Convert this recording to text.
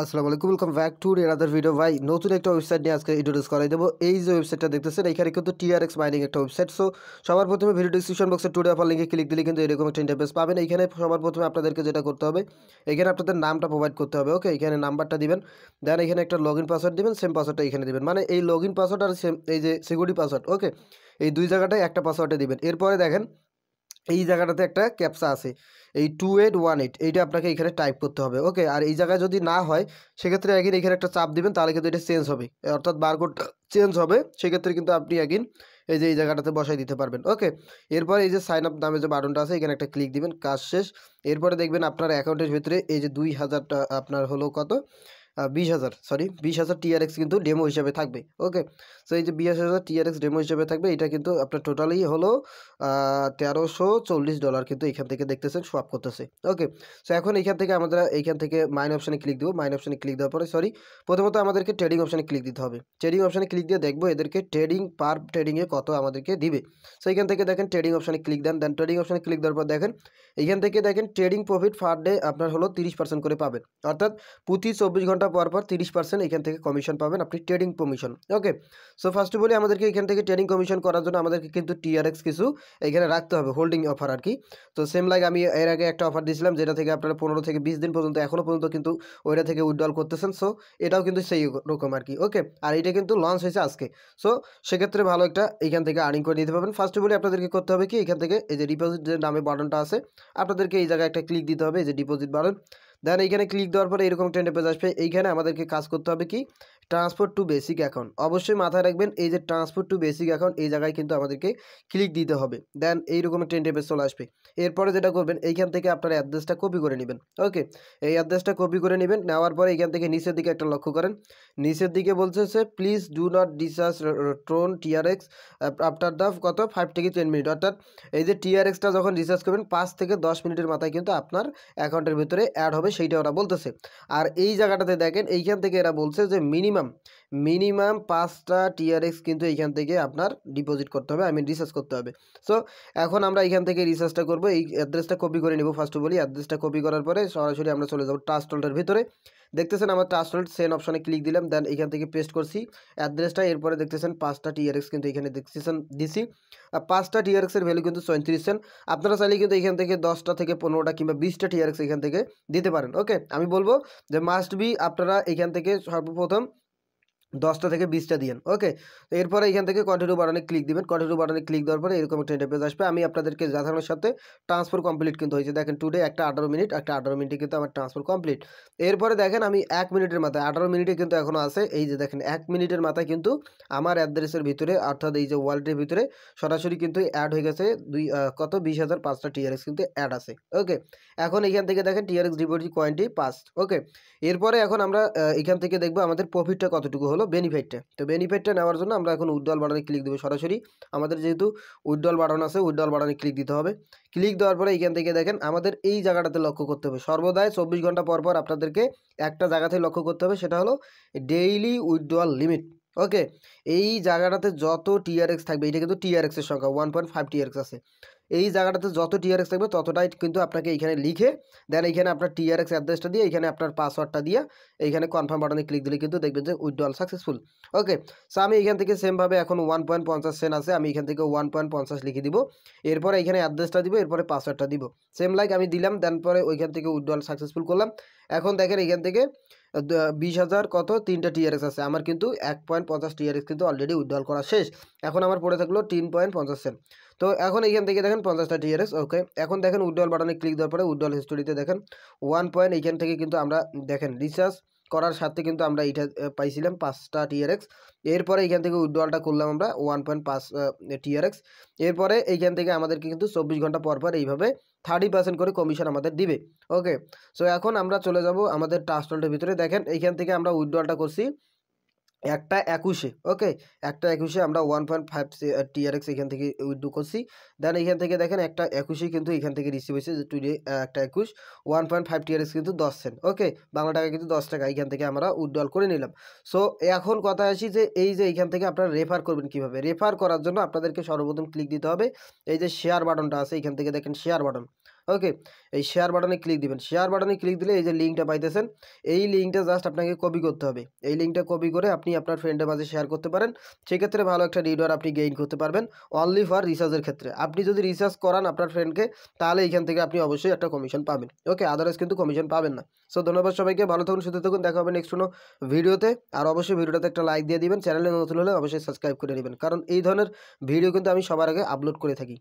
আসসালামু আলাইকুম welcome back to other video ভাই নতুন একটা ওয়েবসাইট নিয়ে আজকে ইন্ট্রোডিউস করাই দেবো এই যে ওয়েবসাইটটা দেখতেছেন এখানে কিন্তু টিআরএক্স মাইনিং একটা ওয়েবসাইট সো সবার প্রথমে ভিডিও ডিসক্রিপশন বক্সে টুডে আপার লিঙ্কে ক্লিক দিলে কিন্তু এরকম একটা ইন্টারফেস পাবেন এখানে সবার প্রথমে আপনাদেরকে যেটা করতে হবে এখানে আপনাদের নামটা প্রোভাইড করতে হবে ওকে এখানে নাম্বারটা দিবেন দেন এখানে একটা লগ ইন পাসওয়ার্ড দিবেন সেম পাসওয়ার্ডটা এখানে দিবেন মানে এই লগ ইন পাসওয়ার্ড আর সেম এই যে সিকিউরিটি পাসওয়ার্ড ওকে এই দুই জায়গাটায় একটা পাসওয়ার্ডে দিবেন এরপরে দেখেন এই জায়গাটাতে একটা ক্যাপসা আছে এই টু এইট ওয়ান এইট এইটা আপনাকে এখানে টাইপ করতে হবে ওকে আর এই জায়গায় যদি না হয় সেক্ষেত্রে একদিন এখানে একটা চাপ দিবেন তাহলে কিন্তু এটা চেঞ্জ হবে অর্থাৎ বারকোডটা চেঞ্জ হবে সেক্ষেত্রে কিন্তু আপনি একদিন এই যে এই জায়গাটাতে বসাই দিতে পারবেন ওকে এরপর এই যে সাইন আপ নামে যে বাটনটা আছে এখানে একটা ক্লিক দিবেন কাজ শেষ এরপরে দেখবেন আপনার অ্যাকাউন্টের ভিতরে এই যে দুই হাজারটা আপনার হলো কত বিশ হাজার সরি বিশ হাজার টিআরএক্স কিন্তু ডেমো হিসাবে থাকবে ওকে সো এই যে বিশ হাজার টিআরএক্স ডেমো হিসাবে থাকবে এটা কিন্তু আপনার টোটালি হলো তেরোশো চল্লিশ ডলার কিন্তু এখান থেকে দেখতেছেন সোয়াপ করতেছে ওকে সো এখন এখান থেকে আমরা এইখান থেকে মাইন অপশানে ক্লিক দেবো মাইন অপশানে ক্লিক দেওয়ার পরে সরি প্রথমত আমাদেরকে ট্রেডিং অপশানে ক্লিক দিতে হবে ট্রেডিং অপশানে ক্লিক দিয়ে দেখবো এদেরকে ট্রেডিং পার ট্রেডিংয়ে কত আমাদেরকে দিবে সো এখান থেকে দেখেন ট্রেডিং অপশানে ক্লিক দেন দেন ট্রেডিং অপশানে ক্লিক দেওয়ার পর দেখেন এখান থেকে দেখেন ট্রেডিং প্রফিট ফার ডে আপনার হলো তিরিশ পার্সেন্ট করে পাবেন অর্থাৎ প্রতি চব্বিশ ঘন্টা ঘন্টা পর পর তিরিশ পার্সেন্ট এখান থেকে কমিশন পাবেন আপনি trading commission okay so first বলি আমাদেরকে এখান থেকে ট্রেডিং কমিশন করার জন্য আমাদেরকে কিন্তু টিআরএক্স কিছু এখানে রাখতে হবে হোল্ডিং অফার আর কি তো সেম লাইক আমি এর আগে একটা অফার দিয়েছিলাম যেটা থেকে আপনারা পনেরো থেকে বিশ দিন পর্যন্ত এখনও পর্যন্ত কিন্তু ওইটা থেকে উইড্রল করতেছেন সো এটাও কিন্তু সেই রকম আর কি ওকে আর এটা কিন্তু লঞ্চ হয়েছে আজকে সো সেক্ষেত্রে ভালো একটা এখান থেকে আর্নিং করে নিতে পারবেন ফার্স্ট বলি আপনাদেরকে করতে হবে কি এখান থেকে এই যে ডিপোজিট যে নামে বাটনটা আছে আপনাদেরকে এই জায়গায় একটা ক্লিক দিতে হবে এই যে ডিপোজিট বাটন দেন এইখানে ক্লিক দেওয়ার পরে এরকম একটা পেজ আসবে এইখানে আমাদেরকে কাজ করতে হবে কি ট্রান্সপোর্ট টু বেসিক অ্যাকাউন্ট অবশ্যই মাথায় রাখবেন এই যে ট্রান্সপোর্ট টু বেসিক অ্যাকাউন্ট এই জায়গায় কিন্তু আমাদেরকে ক্লিক দিতে হবে দেন এইরকম টেন পেজ চলে আসবে এরপরে যেটা করবেন এইখান থেকে আপনার অ্যাড্রেসটা কপি করে নেবেন ওকে এই অ্যাড্রেসটা কপি করে নেবেন নেওয়ার পরে এইখান থেকে নিচের দিকে একটা লক্ষ্য করেন নিচের দিকে বলছে সে please do not discharge Tron TRX after the কত ফাইভ থেকে টেন মিনিট অর্থাৎ এই যে টিআরএক্সটা যখন রিচার্জ করবেন পাঁচ থেকে দশ মিনিটের মাথায় কিন্তু আপনার অ্যাকাউন্টের ভিতরে অ্যাড হবে সেইটা ওরা বলতেছে আর এই জায়গাটাতে দেখেন এইখান থেকে এরা বলছে যে মিনিমাম মিনিমাম মিনিমাম পাঁচটা টিআরএক্স কিন্তু এইখান থেকে আপনার ডিপোজিট করতে হবে আমি রিসার্চ করতে হবে সো এখন আমরা এইখান থেকে রিসার্চটা করবো এই অ্যাড্রেসটা কপি করে নেব ফার্স্ট অফ অল অ্যাড্রেসটা কপি করার পরে সরাসরি আমরা চলে যাবো ট্রাস্ট ভিতরে দেখতেছেন আমার ট্রাস্ট হোল্ড সেন অপশানে ক্লিক দিলাম দেন এখান থেকে পেস্ট করছি অ্যাড্রেসটা এরপরে দেখতেছেন পাঁচটা টিআরএক্স কিন্তু এখানে দেখতেছেন দিছি পাঁচটা টিআরএক্সের ভ্যালু কিন্তু চৈত্রিশ সেন আপনারা চাইলে কিন্তু এখান থেকে দশটা থেকে পনেরোটা কিংবা বিশটা টিআরএক্স এখান থেকে দিতে পারেন ওকে আমি বলবো যে মাস্ট বি আপনারা এখান থেকে সর্বপ্রথম দশটা থেকে বিশটা দিয়েন ওকে এরপরে এখান থেকে কন্টিনিউ বাটনে ক্লিক দিবেন কন্টিনিউ বাটনে ক্লিক দেওয়ার পরে এরকম একটা ইন্টারপেজ আসবে আমি আপনাদেরকে দেখানোর সাথে ট্রান্সফার কমপ্লিট কিন্তু হয়েছে দেখেন টুডে একটা আঠারো মিনিট একটা আঠারো মিনিটে কিন্তু আমার ট্রান্সফার কমপ্লিট এরপরে দেখেন আমি এক মিনিটের মাথায় আঠারো মিনিটে কিন্তু এখনও আছে এই যে দেখেন এক মিনিটের মাথায় কিন্তু আমার অ্যাড্রেসের ভিতরে অর্থাৎ এই যে ওয়ালেটের ভিতরে সরাসরি কিন্তু অ্যাড হয়ে গেছে দুই কত বিশ হাজার পাঁচটা টিআরএক্স কিন্তু অ্যাড আছে ওকে এখন এখান থেকে দেখেন টিআরএক্স ডিপোজিট কয়েনটি পাস ওকে এরপরে এখন আমরা এখান থেকে দেখবো আমাদের প্রফিটটা কতটুকু হলো হলো বেনিফিটটা তো বেনিফিটটা নেওয়ার জন্য আমরা এখন উইড্রল বাটনে ক্লিক দেবো সরাসরি আমাদের যেহেতু উইড্রল বাটন আছে উইড্রল বাটনে ক্লিক দিতে হবে ক্লিক দেওয়ার পরে এইখান থেকে দেখেন আমাদের এই জায়গাটাতে লক্ষ্য করতে হবে সর্বদাই চব্বিশ ঘন্টা পর পর আপনাদেরকে একটা জায়গাতে লক্ষ্য করতে হবে সেটা হলো ডেইলি উইড্রল লিমিট ওকে এই জায়গাটাতে যত টিআরএক্স থাকবে এটা কিন্তু টিআরএক্সের সংখ্যা ওয়ান পয়েন্ট ফাইভ টিআরএক্স আছে এই জায়গাটাতে যত টিআরএক্স থাকবে ততটাই কিন্তু আপনাকে এইখানে লিখে দেন এইখানে আপনার টিআরএক্স অ্যাড্রেসটা দিয়ে এইখানে আপনার পাসওয়ার্ডটা দিয়ে এইখানে কনফার্ম বাটনে ক্লিক দিলে কিন্তু দেখবেন যে উইড্রল সাকসেসফুল ওকে সো আমি এখান থেকে সেমভাবে এখন ওয়ান পয়েন্ট পঞ্চাশ সেন আছে আমি এখান থেকে ওয়ান পয়েন্ট পঞ্চাশ লিখে দিব এরপরে এখানে অ্যাড্রেসটা দিব এরপরে পাসওয়ার্ডটা দিব সেম লাইক আমি দিলাম দেন পরে ওইখান থেকে উইড্রল সাকসেসফুল করলাম এখন দেখেন এখান থেকে বিশ হাজার কত তিনটা টিআরএস আছে আমার কিন্তু এক পয়েন্ট পঞ্চাশ টিআরএস কিন্তু অলরেডি উইথড্রল করা শেষ এখন আমার পড়ে থাকলো তিন পয়েন্ট পঞ্চাশ সেন্ট তো এখন এইখান থেকে দেখেন পঞ্চাশটা টিআরএস ওকে এখন দেখেন উইথড্রল বাটনে ক্লিক দেওয়ার পরে উইথড্রল হিস্টোরিতে দেখেন ওয়ান পয়েন্ট এইখান থেকে কিন্তু আমরা দেখেন রিচার্জ করার সাথে কিন্তু আমরা এটা পাইছিলাম পাঁচটা টিআরএক্স এরপরে এইখান থেকে উইড্রলটা করলাম আমরা ওয়ান পয়েন্ট পাঁচ টিআরএক্স এরপরে এইখান থেকে আমাদেরকে কিন্তু চব্বিশ ঘন্টা পর পর এইভাবে থার্টি পার্সেন্ট করে কমিশন আমাদের দিবে ওকে সো এখন আমরা চলে যাব আমাদের টাস্টলটের ভিতরে দেখেন এইখান থেকে আমরা উইড্রলটা করছি একটা একুশে ওকে একটা একুশে আমরা ওয়ান পয়েন্ট ফাইভ টিআরএক্স এখান থেকে উইড্রু করছি দেন এখান থেকে দেখেন একটা একুশে কিন্তু এখান থেকে রিসিভ হয়েছে যে টুডে একটা একুশ ওয়ান পয়েন্ট ফাইভ টিআরএক্স কিন্তু দশ সেন্ট ওকে বাংলা টাকা কিন্তু দশ টাকা এখান থেকে আমরা উইথড্রল করে নিলাম সো এখন কথা আসি যে এই যে এখান থেকে আপনারা রেফার করবেন কিভাবে রেফার করার জন্য আপনাদেরকে সর্বপ্রথম ক্লিক দিতে হবে এই যে শেয়ার বাটনটা আছে এখান থেকে দেখেন শেয়ার বাটন ওকে এই শেয়ার বাটনে ক্লিক দিবেন শেয়ার বাটনে ক্লিক দিলে এই যে লিঙ্কটা পাইতেছেন এই লিঙ্কটা জাস্ট আপনাকে কপি করতে হবে এই লিঙ্কটা কপি করে আপনি আপনার ফ্রেন্ডের মাঝে শেয়ার করতে পারেন সেক্ষেত্রে ভালো একটা রিডওয়ার আপনি গেইন করতে পারবেন অনলি ফর রিসার্চের ক্ষেত্রে আপনি যদি রিসার্চ করান আপনার ফ্রেন্ডকে তাহলে এইখান থেকে আপনি অবশ্যই একটা কমিশন পাবেন ওকে আদারওয়াইজ কিন্তু কমিশন পাবেন না সো ধন্যবাদ সবাইকে ভালো থাকুন সুস্থ থাকুন দেখা হবে নেক্সট কোনো ভিডিওতে আর অবশ্যই ভিডিওটাতে একটা লাইক দিয়ে দিবেন চ্যানেলে নতুন হলে অবশ্যই সাবস্ক্রাইব করে নেবেন কারণ এই ধরনের ভিডিও কিন্তু আমি সবার আগে আপলোড করে থাকি